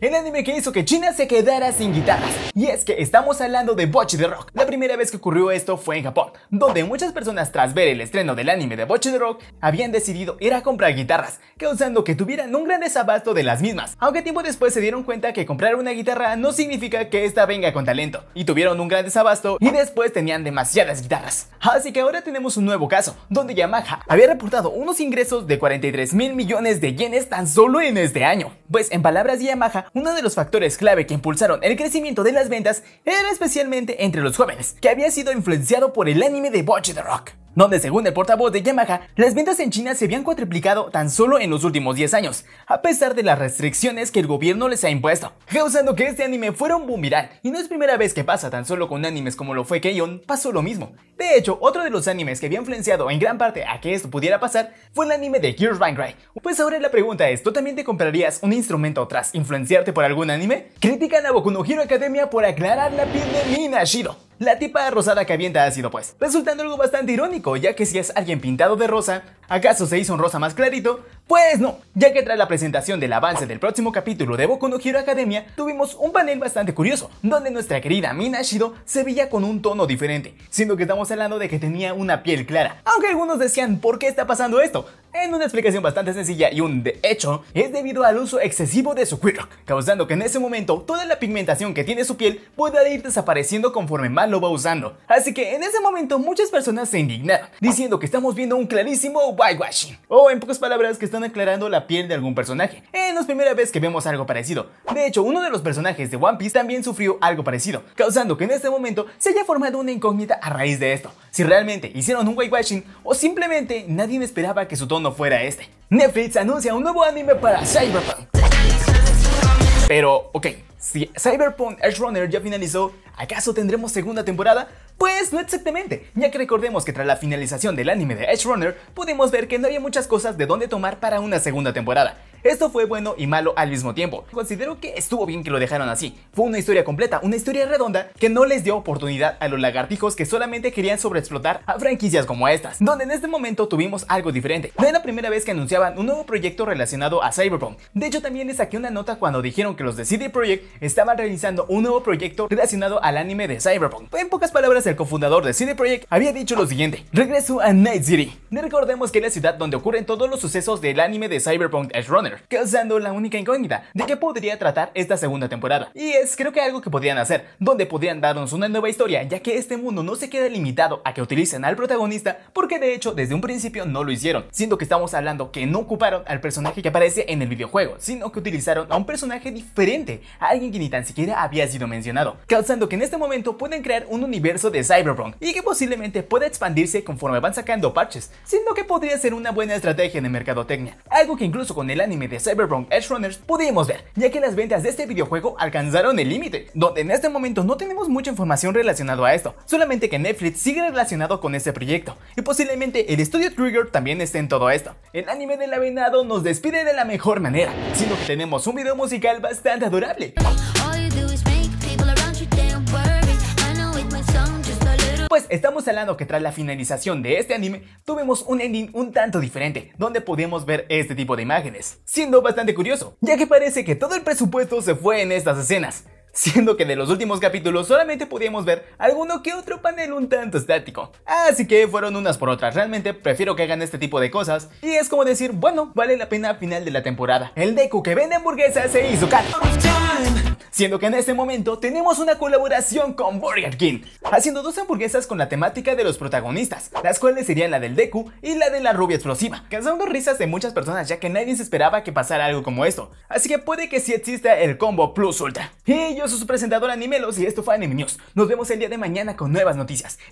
El anime que hizo que China se quedara sin guitarras. Y es que estamos hablando de Bocchi de Rock. La primera vez que ocurrió esto fue en Japón, donde muchas personas tras ver el estreno del anime de Bocchi de Rock habían decidido ir a comprar guitarras, causando que tuvieran un gran desabasto de las mismas. Aunque tiempo después se dieron cuenta que comprar una guitarra no significa que esta venga con talento, y tuvieron un gran desabasto y después tenían demasiadas guitarras. Así que ahora tenemos un nuevo caso, donde Yamaha había reportado unos ingresos de 43 mil millones de yenes tan solo en este año. Pues en palabras de Yamaha, uno de los factores clave que impulsaron el crecimiento de las ventas era especialmente entre los jóvenes, que había sido influenciado por el anime de Bocchi the Rock donde según el portavoz de Yamaha, las ventas en China se habían cuatriplicado tan solo en los últimos 10 años, a pesar de las restricciones que el gobierno les ha impuesto, causando que este anime fuera un boom viral, y no es primera vez que pasa tan solo con animes como lo fue Keion, pasó lo mismo. De hecho, otro de los animes que había influenciado en gran parte a que esto pudiera pasar fue el anime de Gears Cry. Pues ahora la pregunta es, ¿tú también te comprarías un instrumento tras influenciarte por algún anime? Critican a Boku no Hero Academia por aclarar la piel de Minashiro la tipa rosada que ha sido pues, resultando algo bastante irónico, ya que si es alguien pintado de rosa, ¿acaso se hizo un rosa más clarito? Pues no, ya que tras la presentación del avance del próximo capítulo de Boku no Hero Academia, tuvimos un panel bastante curioso, donde nuestra querida Minashiro se veía con un tono diferente, siendo que estamos hablando de que tenía una piel clara. Aunque algunos decían, ¿por qué está pasando esto? En una explicación bastante sencilla y un de hecho, es debido al uso excesivo de su Quirrock, causando que en ese momento toda la pigmentación que tiene su piel pueda ir desapareciendo conforme más lo va usando. Así que en ese momento muchas personas se indignaron, diciendo que estamos viendo un clarísimo whitewashing, o en pocas palabras que están aclarando la piel de algún personaje. Eh, no es primera vez que vemos algo parecido. De hecho, uno de los personajes de One Piece también sufrió algo parecido, causando que en este momento se haya formado una incógnita a raíz de esto. Si realmente hicieron un whitewashing o simplemente nadie esperaba que su tono fuera este. Netflix anuncia un nuevo anime para Cyberpunk. Pero, ok, si Cyberpunk Edge Runner ya finalizó, ¿acaso tendremos segunda temporada? Pues no exactamente, ya que recordemos que tras la finalización del anime de Edge Runner, pudimos ver que no había muchas cosas de dónde tomar para una segunda temporada, esto fue bueno y malo al mismo tiempo. Considero que estuvo bien que lo dejaron así. Fue una historia completa, una historia redonda que no les dio oportunidad a los lagartijos que solamente querían sobreexplotar a franquicias como estas, donde en este momento tuvimos algo diferente. Fue la primera vez que anunciaban un nuevo proyecto relacionado a Cyberpunk. De hecho, también les saqué una nota cuando dijeron que los de CD Projekt estaban realizando un nuevo proyecto relacionado al anime de Cyberpunk. En pocas palabras, el cofundador de CD Projekt había dicho lo siguiente: Regreso a Night City. Recordemos que es la ciudad donde ocurren todos los sucesos del anime de Cyberpunk Edge Runner causando la única incógnita de qué podría tratar esta segunda temporada. Y es creo que algo que podrían hacer, donde podrían darnos una nueva historia, ya que este mundo no se queda limitado a que utilicen al protagonista, porque de hecho desde un principio no lo hicieron, siendo que estamos hablando que no ocuparon al personaje que aparece en el videojuego, sino que utilizaron a un personaje diferente, a alguien que ni tan siquiera había sido mencionado, causando que en este momento pueden crear un universo de Cyberpunk y que posiblemente pueda expandirse conforme van sacando parches, siendo que podría ser una buena estrategia de mercadotecnia, algo que incluso con el anime de Cyberpunk Edge Runners pudimos ver, ya que las ventas de este videojuego alcanzaron el límite, donde en este momento no tenemos mucha información relacionada a esto, solamente que Netflix sigue relacionado con este proyecto, y posiblemente el estudio Trigger también esté en todo esto. El anime del avenado nos despide de la mejor manera, sino que tenemos un video musical bastante adorable. estamos hablando que tras la finalización de este anime, tuvimos un ending un tanto diferente, donde podemos ver este tipo de imágenes, siendo bastante curioso, ya que parece que todo el presupuesto se fue en estas escenas, siendo que de los últimos capítulos solamente podíamos ver alguno que otro panel un tanto estático. Así que fueron unas por otras, realmente prefiero que hagan este tipo de cosas y es como decir, bueno, vale la pena final de la temporada. El Deku que vende hamburguesas se hizo caro. Siendo que en este momento tenemos una colaboración con Burger King, haciendo dos hamburguesas con la temática de los protagonistas, las cuales serían la del Deku y la de la rubia explosiva, causando risas de muchas personas ya que nadie se esperaba que pasara algo como esto. Así que puede que sí exista el combo Plus Ultra yo soy su presentadora Animelos y esto fue Anime News. Nos vemos el día de mañana con nuevas noticias.